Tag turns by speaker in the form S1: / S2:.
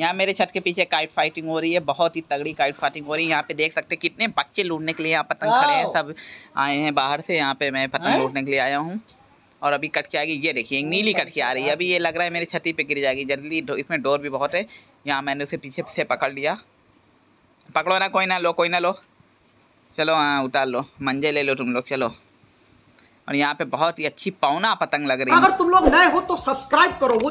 S1: यहाँ मेरे छत के पीछे काइट फाइटिंग हो रही है बहुत ही तगड़ी काइट फाइटिंग हो रही है यहाँ पे देख सकते कितने बच्चे लूटने के लिए यहाँ पतंग खड़े हैं सब आए हैं बाहर से यहाँ पे मैं पतंग लूटने के लिए आया हूँ और अभी कट के आ गई ये देखिए नीली कट के आ रही है अभी ये लग रहा है मेरी छती पे गिर जाएगी जल्दी इसमें डोर भी बहुत है यहाँ मैंने उसे पीछे से पकड़ लिया पकड़ो ना कोई ना लो कोई ना लो चलो हाँ उतार लो मंजे ले लो तुम लोग चलो और यहाँ पे बहुत ही अच्छी पौना पतंग लग रही है अगर
S2: तुम लोग नए हो तो सब्सक्राइब करो